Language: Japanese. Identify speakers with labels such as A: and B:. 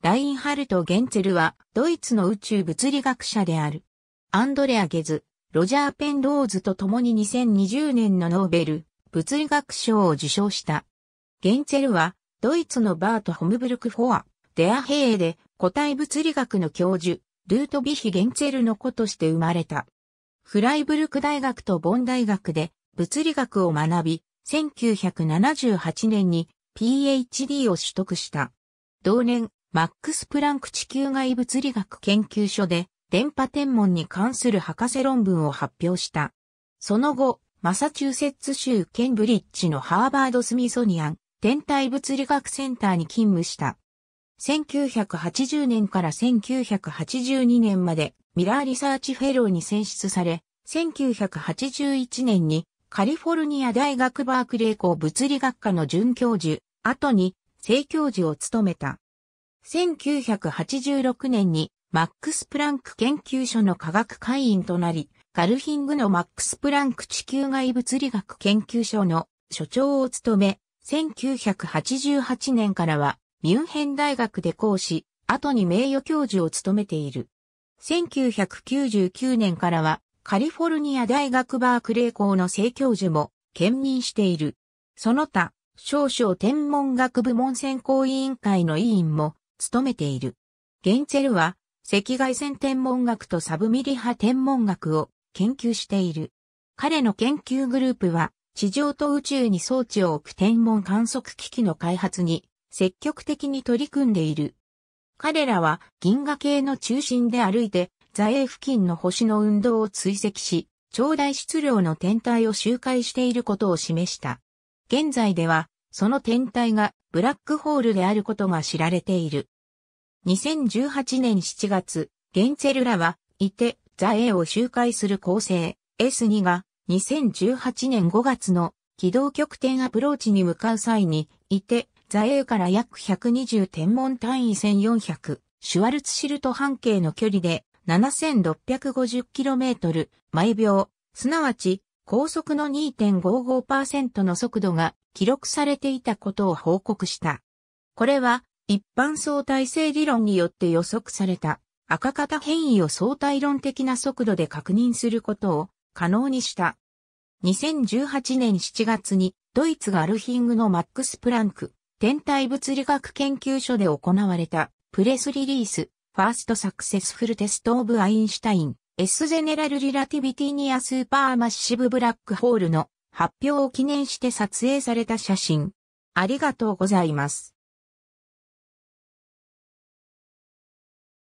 A: ラインハルト・ゲンツェルは、ドイツの宇宙物理学者である。アンドレア・ゲズ、ロジャー・ペンローズと共に2020年のノーベル物理学賞を受賞した。ゲンツェルは、ドイツのバート・ホムブルク・フォア、デアヘーエで個体物理学の教授、ルートビヒ・ゲンツェルの子として生まれた。フライブルク大学とボン大学で物理学を学び、1978年に PhD を取得した。同年、マックス・プランク地球外物理学研究所で電波天文に関する博士論文を発表した。その後、マサチューセッツ州ケンブリッジのハーバード・スミソニアン天体物理学センターに勤務した。1980年から1982年までミラーリサーチフェローに選出され、1981年にカリフォルニア大学バークレー校物理学科の准教授、後に正教授を務めた。1986年にマックス・プランク研究所の科学会員となり、ガルヒングのマックス・プランク地球外物理学研究所の所長を務め、1988年からはミュンヘン大学で講師、後に名誉教授を務めている。1999年からはカリフォルニア大学バークレー校の正教授も兼任していいる。その他、少々天文学部門選考委員会の委員も務めている。ゲンツェルは、赤外線天文学とサブミリ波天文学を研究している。彼の研究グループは、地上と宇宙に装置を置く天文観測機器の開発に積極的に取り組んでいる。彼らは銀河系の中心で歩いて座英付近の星の運動を追跡し、超大質量の天体を周回していることを示した。現在では、その天体がブラックホールであることが知られている。2018年7月、ゲンツェルらは、いて、ザ・エを周回する構成 S2 が2018年5月の軌道極点アプローチに向かう際に、いて、ザ・エから約120天文単位1400、シュワルツシルト半径の距離で 7650km 毎秒、すなわち高速の2.55%の速度が記録されていたことを報告した。これは一般相対性理論によって予測された赤型変異を相対論的な速度で確認することを可能にした。2018年7月にドイツがアルヒングのマックス・プランク天体物理学研究所で行われたプレスリリースファーストサクセスフルテストオブアインシュタイン S ゼネラルリラティビティニアスーパーマッシブブラックホールの発表を記念して撮影された写真。ありがとうございます。